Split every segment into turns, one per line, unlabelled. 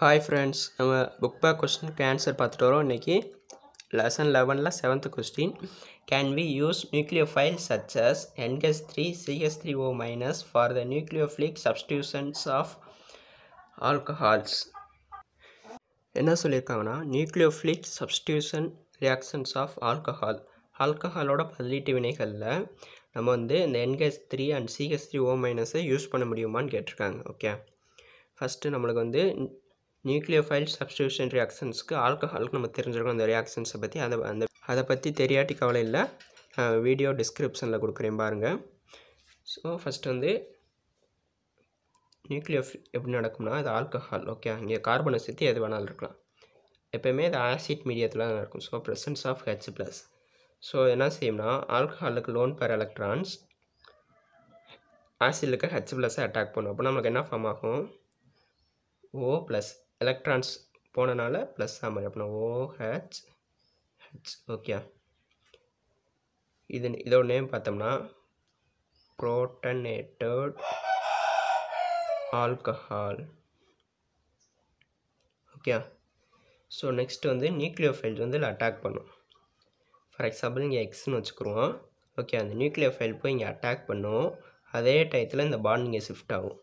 hi friends நம்ம book back கொஸ்டினுக்கு answer பார்த்துட்டு வரோம் இன்றைக்கி லெசன் லெவனில் seventh question can we use nucleo nucleophile such as N H three C H three O minus for the nucleophilic substitutions of alcohols என்ன சொல்லியிருக்காங்கன்னா nucleophilic substitution reactions of alcohol ஆல்கஹாலோட பதிலீட்டு வினைகளில் நம்ம வந்து இந்த N H three and C S three O மைனஸை use பண்ண முடியுமான்னு கேட்டிருக்காங்க ஓகே ஃபஸ்ட்டு நம்மளுக்கு வந்து நியூக்ளியோஃபைல் சப்ஸ்டியூஷன் ரியாக்ஷன்ஸ்க்கு ஆல்கஹாலுக்கு நம்ம தெரிஞ்சிருக்கோம் அந்த ரியாக்ஷன்ஸை பற்றி அதை அந்த அதை பற்றி தெரியாட்டி கவலை இல்லை வீடியோ டிஸ்கிரிப்ஷனில் கொடுக்குறேன் பாருங்கள் ஸோ ஃபஸ்ட் வந்து நியூக்ளியோஃப் எப்படி நடக்கும்னா அது ஆல்கஹால் ஓகே இங்கே கார்பனை சுற்றி எது வேணாலும் இருக்கலாம் எப்போயுமே அது ஆசிட் மீடியத்தில் தான் இருக்கும் so presence of H plus so என்ன செய்யும்னா ஆல்கஹாலுக்கு லோன் பர் எலக்ட்ரான்ஸ் ஆசிட்லுக்கு ஹெச் ப்ளஸ்ஸை அட்டாக் பண்ணும் அப்போ நம்மளுக்கு என்ன ஃபார்ம் ஆகும் ஓ ப்ளஸ் எலக்ட்ரான்ஸ் போனனால ப்ளஸ் மாதிரி அப்படின்னா ஓஹெச் ஹெச் ஓகே இது இதோட நேம் பார்த்தோம்னா protonated alcohol okay so next வந்து நியூக்ளியோஃபைல்ஸ் வந்து இதில் அட்டாக் பண்ணும் ஃபார் எக்ஸாம்பிள் இங்கே எக்ஸ்னு வச்சுக்கிறோம் ஓகே அந்த நியூக்ளியோஃபைல் போய் இங்கே அட்டாக் பண்ணும் அதே டயத்தில் இந்த பாண்ட் இங்கே ஷிஃப்ட் ஆகும்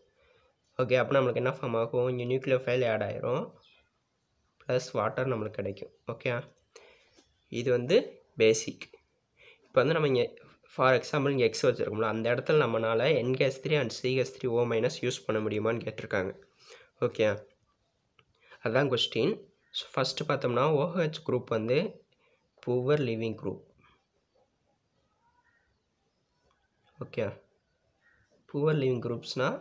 ஓகே அப்போ நம்மளுக்கு என்ன ஃபார்ம் ஆகும் இங்கே நியூக்ளியர் ஃபைல் ஆட் ஆயிரும் ப்ளஸ் வாட்டர் நம்மளுக்கு கிடைக்கும் ஓகே இது வந்து பேசிக் இப்போ வந்து நம்ம இங்கே ஃபார் எக்ஸாம்பிள் இங்கே எக்ஸ் வச்சுருக்கோம்ல அந்த இடத்துல நம்மளால் N H three and C S three O minus use பண்ண முடியுமான்னு கேட்டிருக்காங்க ஓகே அதுதான் கொஸ்டின் ஸோ ஃபஸ்ட்டு பார்த்தோம்னா ஓஹெச் குரூப் வந்து poor leaving group okay poor leaving குரூப்ஸ்னால்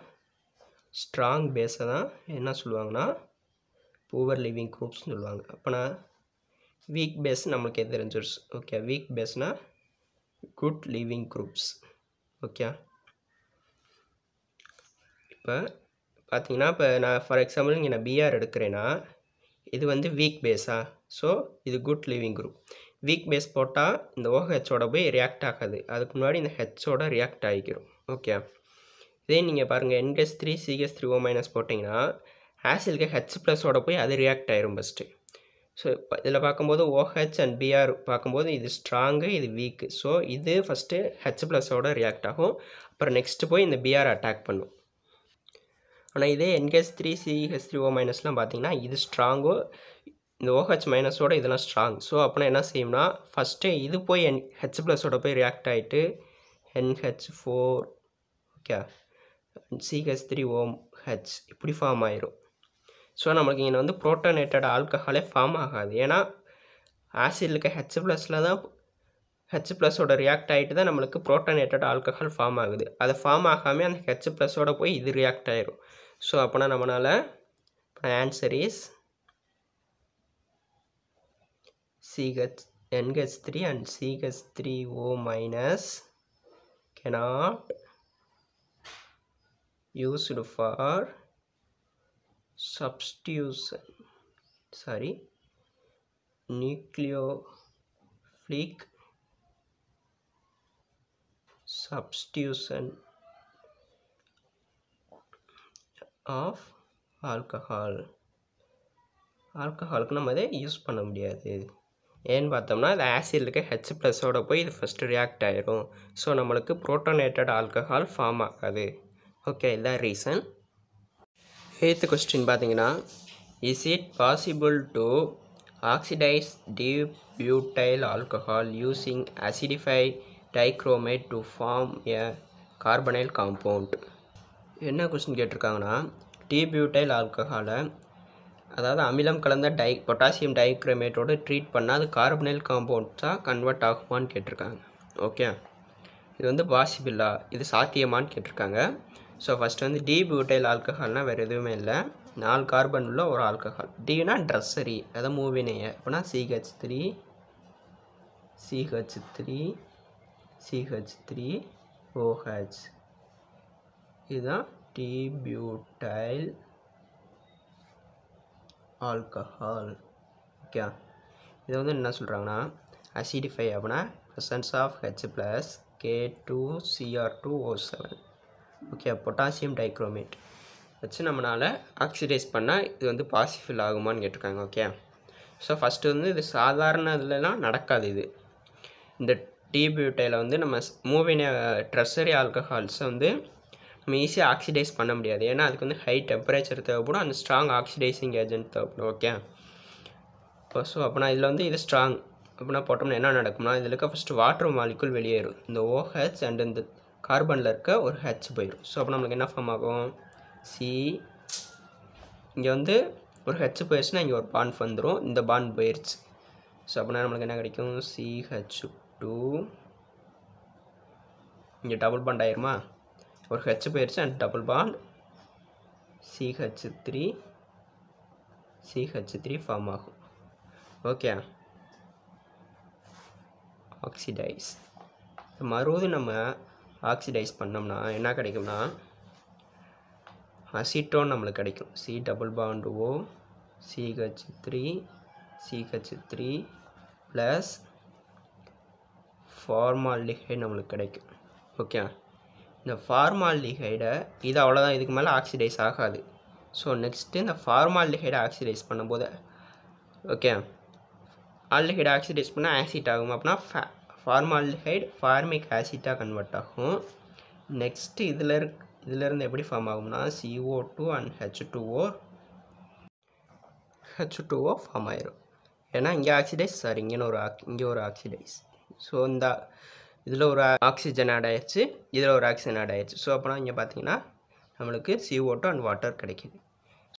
ஸ்ட்ராங் பேஸை தான் என்ன சொல்லுவாங்கன்னா புவர் லிவிங் குரூப்ஸ்னு சொல்லுவாங்க அப்போனா வீக் பேஸ் நம்மளுக்கே தெரிஞ்சிருச்சு ஓகே வீக் பேஸ்னால் குட் லிவிங் குரூப்ஸ் ஓகே இப்போ பார்த்தீங்கன்னா இப்போ நான் ஃபார் எக்ஸாம்பிள் இங்கே நான் பிஆர் எடுக்கிறேன்னா இது வந்து வீக் பேஸா ஸோ இது good leaving group weak base போட்டால் இந்த ஓஹெச்சோட போய் ரியாக்ட் ஆகாது அதுக்கு முன்னாடி இந்த ஹெச்சோட ரியாக்ட் ஆகிக்கிறோம் ஓகே இதே நீங்கள் பாருங்கள் என்கெஸ் த்ரீ சிகெஸ் த்ரீ ஓ மைனஸ் போட்டிங்கன்னா ஆசிலுக்கு ஹெச் ப்ளஸோட போய் அது ரியாக்ட் ஆயிரும் ஃபஸ்ட்டு ஸோ இதில் பார்க்கும்போது ஓஹெச் அண்ட் பிஆர் பார்க்கும்போது இது ஸ்ட்ராங்கு இது வீக்கு ஸோ இது ஃபஸ்ட்டு ஹெச் ப்ளஸோட ரியாக்ட் ஆகும் அப்புறம் நெக்ஸ்ட்டு போய் இந்த பிஆர் அட்டாக் பண்ணும் ஆனால் இதே N H three C H three O மைனஸ்லாம் பார்த்தீங்கன்னா இது ஸ்ட்ராங்கோ இந்த ஓஹெச் மைனஸோட இதெல்லாம் ஸ்ட்ராங் ஸோ அப்போனா என்ன செய்யும்னா ஃபஸ்ட்டு இது போய் என் ஹெச் ப்ளஸோட போய் ரியாக்ட் ஆகிட்டு N H four okay C H three O H இப்படி ஃபார்ம் ஆயிரும் ஸோ நம்மளுக்கு இங்கே வந்து புரோட்டனேட்டட் ஆல்கஹாலே ஃபார்ம் ஆகாது ஏன்னா ஆசிட் இருக்க ஹெச் ப்ளஸில் தான் ஹெச் ப்ளஸோட ரியாக்ட் ஆகிட்டு தான் நம்மளுக்கு புரோட்டனேட்டட் ஆல்கஹால் ஃபார்ம் ஆகுது அதை ஃபார்ம் ஆகாமல் அந்த ஹெச் ப்ளஸோட போய் இது ரியாக்ட் ஆயிரும் ஸோ அப்போனா நம்மளால் answer is C H N H three and C H three O minus cannot used for substitution sorry nucleophilic substitution of alcohol ஆல்கஹாலுக்கு நம்ம இதை யூஸ் பண்ண முடியாது ஏன்னு பார்த்தோம்னா இது ஆசிட் இருக்க ஹெச் ப்ளஸோட போய் இது ஃபஸ்ட்டு ரியாக்ட் ஆகிரும் ஸோ நம்மளுக்கு ப்ரோட்டோனேட்டட் ஆல்கஹால் ஃபார்ம் ஆகாது ஓகே இதான் ரீசன் எய்த்து கொஸ்டின் பார்த்தீங்கன்னா is it possible to oxidise t butyl alcohol using acidify dichromate to form a carbonyl compound என்ன கொஸ்டின் கேட்டிருக்காங்கன்னா டிபியூட்டைல் ஆல்கஹாலை அதாவது அமிலம் கலந்த டை பொட்டாசியம் டைக்ரோமேட்டோடு ட்ரீட் பண்ணால் அது கார்பனைல் காம்பவுண்ட் தான் கன்வெர்ட் ஆகுமான்னு கேட்டிருக்காங்க ஓகே இது வந்து பாசிபிளா இது சாத்தியமானு கேட்டிருக்காங்க ஸோ ஃபஸ்ட்டு வந்து டி பியூட்டைல் ஆல்கஹால்னால் வேறு எதுவுமே இல்லை நாலு கார்பன் உள்ள ஒரு ஆல்கஹால் டீனா ட்ரெஸ்ஸரி அதை மூவினே அப்படின்னா C H three C H three C H three O H இதுதான் டி பியூட்டைல் ஆல்கஹால் ஓகே இதை வந்து என்ன சொல்கிறாங்கன்னா அசிடிஃபை அப்படின்னா presence of H plus K two C R two O seven okay potassium dichromate வச்சு நம்மளால் ஆக்சிடைஸ் பண்ணால் இது வந்து பாசிஃபில் ஆகுமான்னு கேட்டிருக்காங்க ஓகே ஸோ ஃபஸ்ட்டு வந்து இது சாதாரண இதுலலாம் நடக்காது இது இந்த டிபியூட்டையில் வந்து நம்ம மூவின ட்ரெஸ்ஸரி ஆல்கஹால்ஸை வந்து நம்ம ஈஸியாக ஆக்சிடைஸ் பண்ண முடியாது ஏன்னா அதுக்கு வந்து ஹை டெம்பரேச்சர் தேவைப்படும் அந்த ஸ்ட்ராங் ஆக்சிடைசிங் ஏஜென்ட் தேவைப்படும் ஓகே இப்போ ஸோ அப்போனா இதில் வந்து இது ஸ்ட்ராங் அப்படின்னா போட்டோம்னா என்ன நடக்கும்னா இதில் இருக்க ஃபஸ்ட்டு வாட்டர் மாலிக்குள் வெளியேறும் இந்த ஓஹெச் அண்ட் இந்த கார்பனில் இருக்க ஒரு ஹெச் போயிடும் ஸோ அப்போ நம்மளுக்கு என்ன ஃபார்ம் ஆகும் சி இங்கே வந்து ஒரு ஹெச் போயிடுச்சுன்னா இங்கே ஒரு பாண்ட் வந்துடும் இந்த பாண்ட் போயிடுச்சு ஸோ அப்படின்னா நம்மளுக்கு என்ன கிடைக்கும் சிஹெச் டூ இங்கே டபுள் பாண்ட் ஆயிருமா ஒரு ஹெச் போயிடுச்சு and double bond C H three C H three form ஆகும் ஓகே ஆக்சிடைஸ் மறுபது நம்ம ஆக்சிடைஸ் பண்ணோம்னா என்ன கிடைக்கும்னா அசிட்டோன் நம்மளுக்கு கிடைக்கும் C double bond O C H three C H three plus formaldehyde நம்மளுக்கு கிடைக்கும் ஓகே இந்த ஃபார்மால்டிஹைடை இது அவ்வளோதான் இதுக்கு மேலே ஆக்சிடைஸ் ஆகாது ஸோ நெக்ஸ்ட்டு இந்த ஃபார்மால்டிஹைடை ஆக்சிடைஸ் பண்ணும்போது ஓகே ஆல்டிஹைடை ஆக்சிடைஸ் பண்ணால் ஆசிட் ஆகும் அப்படின்னா ஃபார்மால்டிஹைடு ஃபார்மிக் ஆசிட்டாக கன்வெர்ட் ஆகும் நெக்ஸ்ட்டு இதில் இருக் இதிலேருந்து எப்படி ஃபார்ம் ஆகும்னா C O two and H two O H two O form ஆயிரும் ஏன்னா இங்கே ஆக்சிடைஸ் சார் இங்கேன்னு ஒரு ஆக் இங்கே ஒரு ஆக்சிடைஸ் ஸோ இந்த இதில் ஒரு ஆக்சிஜன் ஆட் ஆயிடுச்சு இதில் ஒரு ஆக்சிஜன் ஆட் ஆயிடுச்சு ஸோ அப்போனா இங்கே பார்த்தீங்கன்னா நம்மளுக்கு சிஓ டூ அண்ட் வாட்டர் கிடைக்கிது